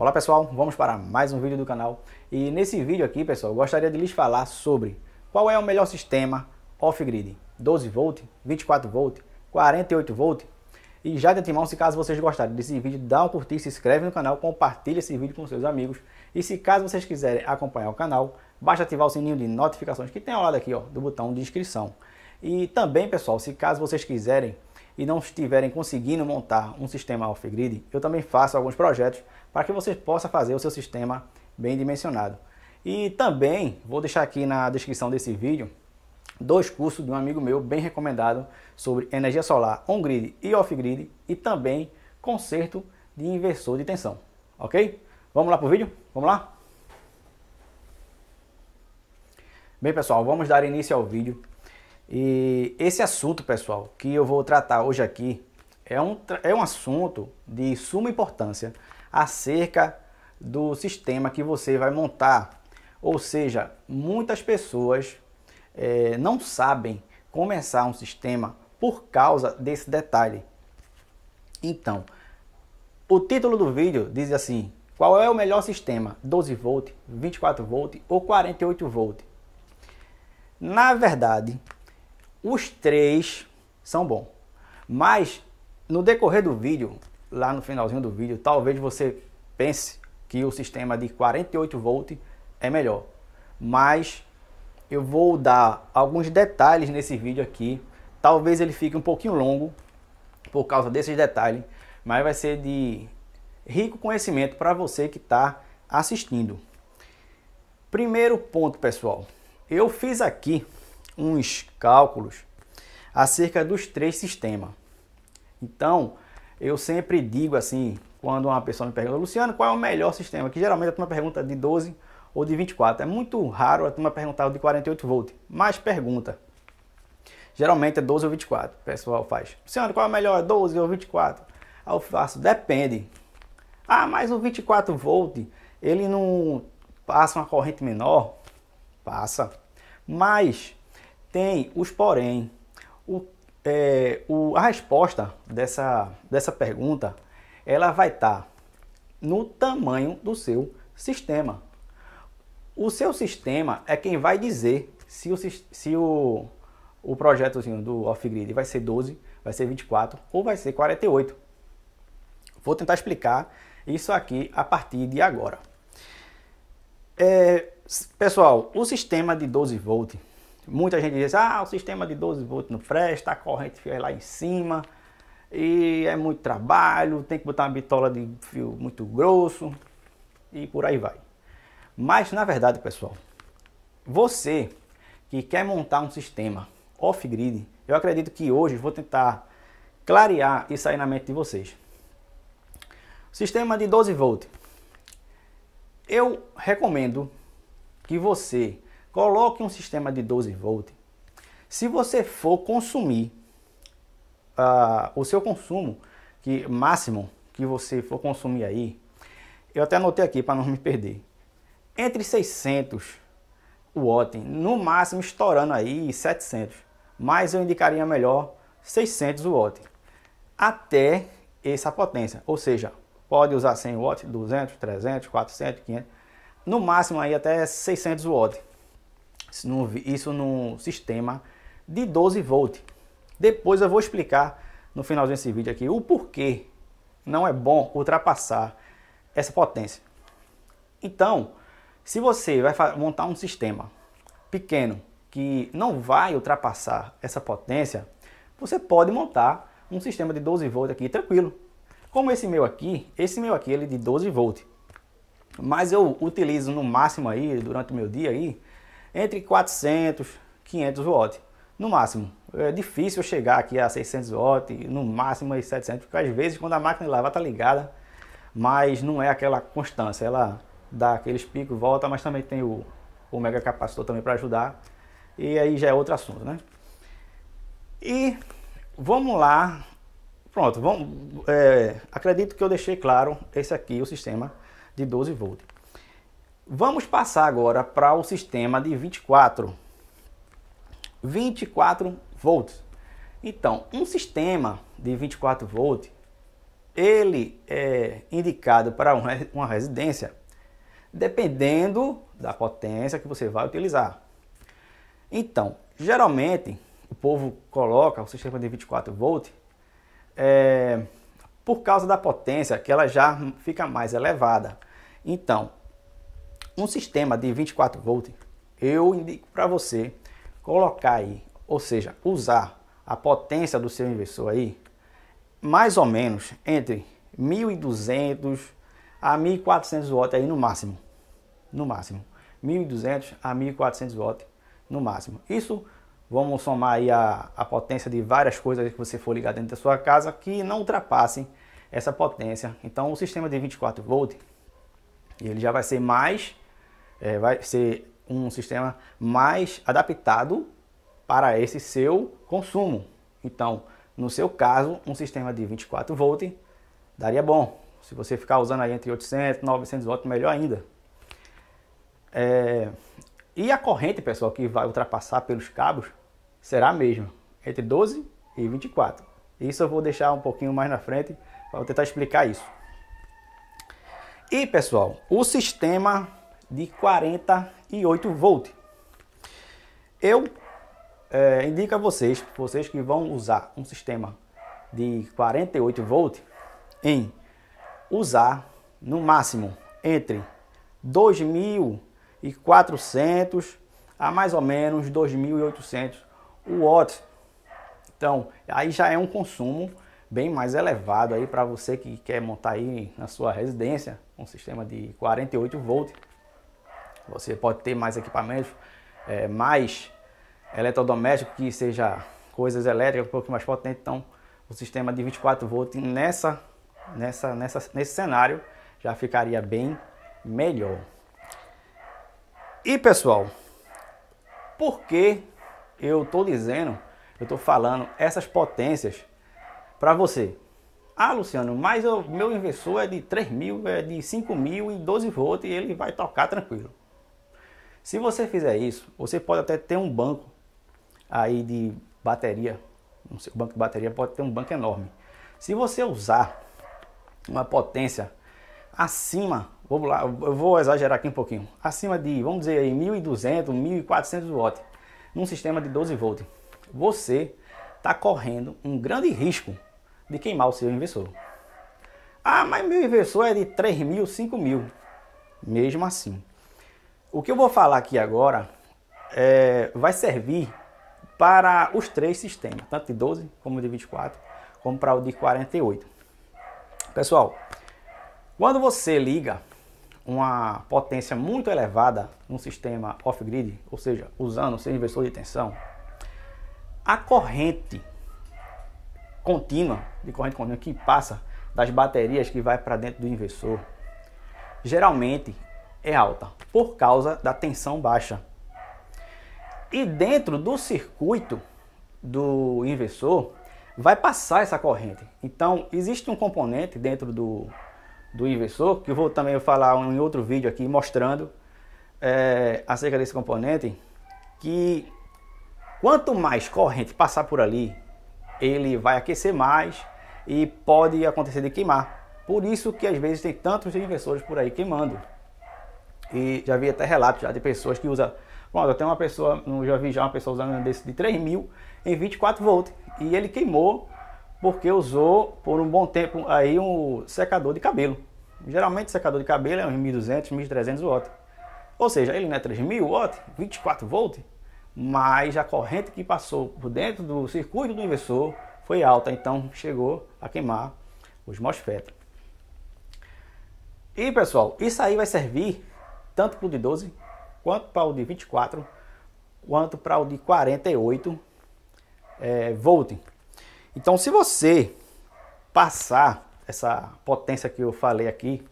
Olá pessoal, vamos para mais um vídeo do canal e nesse vídeo aqui pessoal gostaria de lhes falar sobre qual é o melhor sistema off-grid 12 v 24 v 48 v e já de antemão se caso vocês gostarem desse vídeo dá um curtir, se inscreve no canal, compartilha esse vídeo com seus amigos e se caso vocês quiserem acompanhar o canal basta ativar o sininho de notificações que tem ao lado aqui ó, do botão de inscrição e também pessoal se caso vocês quiserem e não estiverem conseguindo montar um sistema off-grid, eu também faço alguns projetos para que você possa fazer o seu sistema bem dimensionado. E também vou deixar aqui na descrição desse vídeo dois cursos de um amigo meu bem recomendado sobre energia solar on-grid e off-grid e também conserto de inversor de tensão, ok? Vamos lá para o vídeo? Vamos lá? Bem pessoal, vamos dar início ao vídeo e esse assunto, pessoal, que eu vou tratar hoje aqui é um, é um assunto de suma importância acerca do sistema que você vai montar. Ou seja, muitas pessoas é, não sabem começar um sistema por causa desse detalhe. Então, o título do vídeo diz assim: qual é o melhor sistema? 12 volt, 24 volt ou 48 volt? Na verdade, os três são bons. Mas no decorrer do vídeo, lá no finalzinho do vídeo, talvez você pense que o sistema de 48 volt é melhor. Mas eu vou dar alguns detalhes nesse vídeo aqui. Talvez ele fique um pouquinho longo por causa desses detalhes, mas vai ser de rico conhecimento para você que está assistindo. Primeiro ponto, pessoal. Eu fiz aqui uns cálculos acerca dos três sistemas. Então, eu sempre digo assim, quando uma pessoa me pergunta, Luciano, qual é o melhor sistema? Que geralmente a turma pergunta de 12 ou de 24. É muito raro a turma perguntar o de 48 volts, mas pergunta. Geralmente é 12 ou 24, o pessoal faz. Luciano, qual é o melhor? 12 é ou 24? Aí eu faço, depende. Ah, mas o 24 volts, ele não passa uma corrente menor? Passa. Mas tem os porém. O, é, o, a resposta dessa, dessa pergunta ela vai estar tá no tamanho do seu sistema. O seu sistema é quem vai dizer se o, se o, o projetozinho do off-grid vai ser 12, vai ser 24 ou vai ser 48. Vou tentar explicar isso aqui a partir de agora. É, pessoal, o sistema de 12 volts Muita gente diz, ah, o sistema de 12 volts não presta, a corrente fica lá em cima, e é muito trabalho, tem que botar uma bitola de fio muito grosso, e por aí vai. Mas, na verdade, pessoal, você que quer montar um sistema off-grid, eu acredito que hoje vou tentar clarear isso aí na mente de vocês. Sistema de 12 volts. Eu recomendo que você Coloque um sistema de 12 volts. Se você for consumir uh, o seu consumo que máximo que você for consumir aí, eu até anotei aqui para não me perder, entre 600 watts, no máximo estourando aí 700, mas eu indicaria melhor 600 watts até essa potência, ou seja, pode usar 100 watts, 200, 300, 400, 500, no máximo aí até 600 watts isso num sistema de 12 volts. Depois eu vou explicar no finalzinho desse vídeo aqui o porquê não é bom ultrapassar essa potência. Então, se você vai montar um sistema pequeno que não vai ultrapassar essa potência, você pode montar um sistema de 12 volts aqui tranquilo. Como esse meu aqui, esse meu aqui ele é de 12 volts. Mas eu utilizo no máximo aí durante o meu dia aí entre 400 500 watts, no máximo. É difícil chegar aqui a 600 watts, no máximo a 700, porque às vezes quando a máquina lava está tá ligada, mas não é aquela constância, ela dá aqueles picos, volta, mas também tem o, o mega capacitor também para ajudar. E aí já é outro assunto, né? E vamos lá. Pronto, vamos, é, acredito que eu deixei claro esse aqui, o sistema de 12 volts. Vamos passar agora para o sistema de 24. 24 volts. Então, um sistema de 24 volts, ele é indicado para uma residência, dependendo da potência que você vai utilizar. Então, geralmente, o povo coloca o sistema de 24 volts é, por causa da potência, que ela já fica mais elevada. Então, um sistema de 24 volts, eu indico para você colocar aí, ou seja, usar a potência do seu inversor aí, mais ou menos entre 1200 a 1400 volts aí no máximo, no máximo, 1200 a 1400 volts no máximo. Isso vamos somar aí a, a potência de várias coisas que você for ligar dentro da sua casa que não ultrapassem essa potência. Então o sistema de 24 volts ele já vai ser mais é, vai ser um sistema mais adaptado para esse seu consumo. Então, no seu caso, um sistema de 24 volts daria bom. Se você ficar usando aí entre 800 e 900 volts, melhor ainda. É... E a corrente, pessoal, que vai ultrapassar pelos cabos será a mesma, entre 12 e 24. Isso eu vou deixar um pouquinho mais na frente para tentar explicar isso. E pessoal, o sistema de 48 volts. Eu é, indico a vocês, vocês que vão usar um sistema de 48 volts, em usar no máximo entre 2.400 a mais ou menos 2.800 watts. Então, aí já é um consumo bem mais elevado aí para você que quer montar aí na sua residência um sistema de 48 volts você pode ter mais equipamentos, é, mais eletrodoméstico que seja coisas elétricas um pouco mais potente. Então, o sistema de 24 volts nessa, nessa, nessa, nesse cenário já ficaria bem melhor. E pessoal, por que eu estou dizendo, eu estou falando essas potências para você? Ah, Luciano, mas o meu inversor é de 3.000, é de 5.000 e 12 volts e ele vai tocar tranquilo. Se você fizer isso, você pode até ter um banco aí de bateria. O banco de bateria pode ter um banco enorme. Se você usar uma potência acima, vamos lá, eu vou exagerar aqui um pouquinho, acima de, vamos dizer aí, 1.200, 1.400 watts, num sistema de 12 volts, você está correndo um grande risco de queimar o seu inversor. Ah, mas meu inversor é de 3.000, 5.000. Mesmo assim, o que eu vou falar aqui agora é, vai servir para os três sistemas, tanto de 12 como de 24, como para o de 48. Pessoal, quando você liga uma potência muito elevada num sistema off-grid, ou seja, usando o seu inversor de tensão, a corrente contínua, de corrente contínua que passa das baterias que vai para dentro do inversor, geralmente é alta por causa da tensão baixa. E dentro do circuito do inversor vai passar essa corrente. Então existe um componente dentro do, do inversor, que eu vou também falar em outro vídeo aqui mostrando é, acerca desse componente, que quanto mais corrente passar por ali, ele vai aquecer mais e pode acontecer de queimar. Por isso que às vezes tem tantos inversores por aí queimando. E já vi até relatos já de pessoas que usam. bom eu uma pessoa, já vi já uma pessoa usando um desse de 3 mil em 24 volts. E ele queimou porque usou por um bom tempo aí um secador de cabelo. Geralmente secador de cabelo é uns 1200, 1300 watts. Ou seja, ele não é 3000 watts, 24 volts, mas a corrente que passou por dentro do circuito do inversor foi alta, então chegou a queimar os MOSFET. E pessoal, isso aí vai servir tanto para o de 12, quanto para o de 24, quanto para o de 48 é, volt. Então, se você passar essa potência que eu falei aqui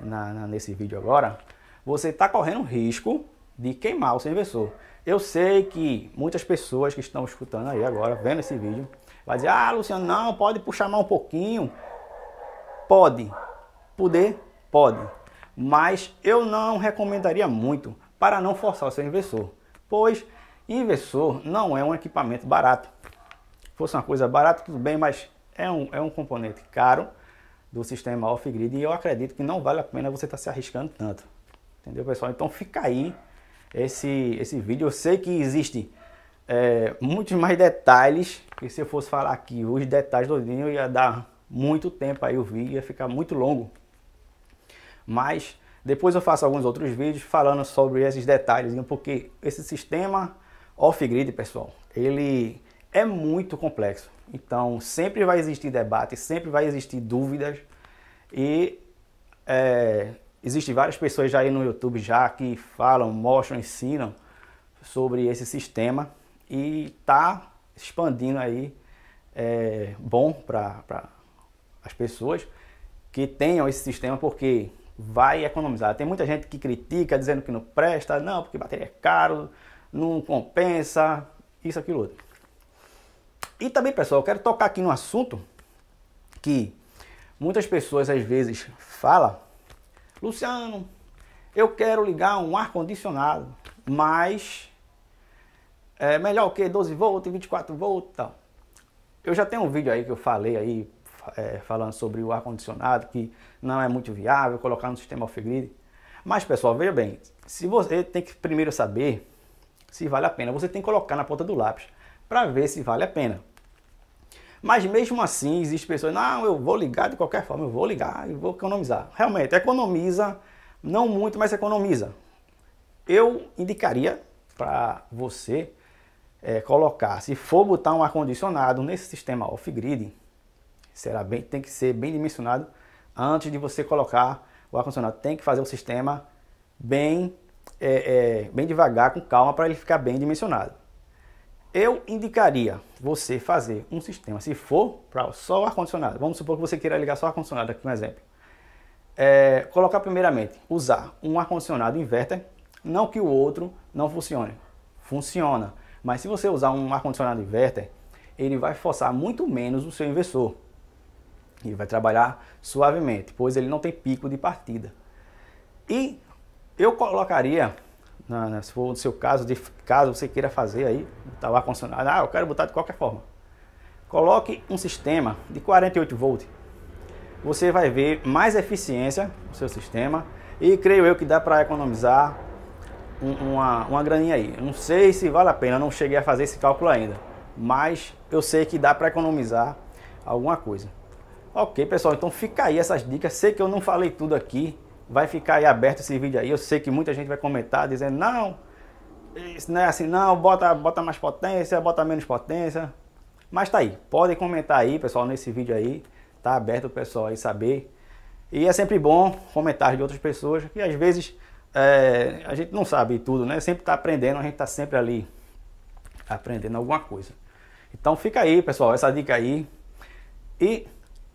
na, na, nesse vídeo agora, você está correndo risco de queimar o seu inversor. Eu sei que muitas pessoas que estão escutando aí agora, vendo esse vídeo, vai dizer, ah, Luciano, não, pode puxar mais um pouquinho. Pode. Poder? Pode mas eu não recomendaria muito para não forçar o seu inversor, pois inversor não é um equipamento barato. Se fosse uma coisa barata, tudo bem, mas é um, é um componente caro do sistema off-grid e eu acredito que não vale a pena você estar tá se arriscando tanto. Entendeu, pessoal? Então fica aí esse, esse vídeo. Eu sei que existe é, muitos mais detalhes, que se eu fosse falar aqui os detalhes do ia dar muito tempo aí o vídeo, ia ficar muito longo. Mas depois eu faço alguns outros vídeos falando sobre esses detalhes, porque esse sistema off-grid, pessoal, ele é muito complexo. Então sempre vai existir debate, sempre vai existir dúvidas e é, existem várias pessoas já aí no YouTube já que falam, mostram, ensinam sobre esse sistema e está expandindo aí é bom para as pessoas que tenham esse sistema porque vai economizar. Tem muita gente que critica dizendo que não presta, não, porque bateria é caro, não compensa, isso, aquilo, outro. E também, pessoal, eu quero tocar aqui num assunto que muitas pessoas às vezes falam, Luciano, eu quero ligar um ar-condicionado, mas é melhor o que 12 volts, 24 volts e tal. Eu já tenho um vídeo aí que eu falei aí é, falando sobre o ar-condicionado, que não é muito viável colocar no sistema off-grid. Mas, pessoal, veja bem, se você tem que primeiro saber se vale a pena, você tem que colocar na ponta do lápis para ver se vale a pena. Mas mesmo assim, existem pessoas, não, eu vou ligar de qualquer forma, eu vou ligar e vou economizar. Realmente, economiza, não muito, mas economiza. Eu indicaria para você é, colocar, se for botar um ar-condicionado nesse sistema off-grid, Será bem, tem que ser bem dimensionado antes de você colocar o ar-condicionado. Tem que fazer o sistema bem, é, é, bem devagar, com calma, para ele ficar bem dimensionado. Eu indicaria você fazer um sistema, se for para só o ar-condicionado. Vamos supor que você queira ligar só o ar-condicionado aqui, um exemplo. É, colocar primeiramente, usar um ar-condicionado inverter, não que o outro não funcione. Funciona. Mas se você usar um ar-condicionado inverter, ele vai forçar muito menos o seu inversor. Ele vai trabalhar suavemente, pois ele não tem pico de partida. E eu colocaria, na, se for no seu caso, de, caso você queira fazer aí, tá lá condicionado, ah, eu quero botar de qualquer forma. Coloque um sistema de 48 volts. Você vai ver mais eficiência no seu sistema e creio eu que dá para economizar uma, uma graninha aí. Não sei se vale a pena, não cheguei a fazer esse cálculo ainda, mas eu sei que dá para economizar alguma coisa. Ok, pessoal, então fica aí essas dicas. Sei que eu não falei tudo aqui. Vai ficar aí aberto esse vídeo aí. Eu sei que muita gente vai comentar dizendo, não, isso não é assim, não, bota, bota mais potência, bota menos potência. Mas tá aí, podem comentar aí, pessoal, nesse vídeo aí. Tá aberto o pessoal aí saber. E é sempre bom comentários de outras pessoas, que às vezes é, a gente não sabe tudo, né? Sempre tá aprendendo, a gente tá sempre ali aprendendo alguma coisa. Então fica aí, pessoal, essa dica aí. E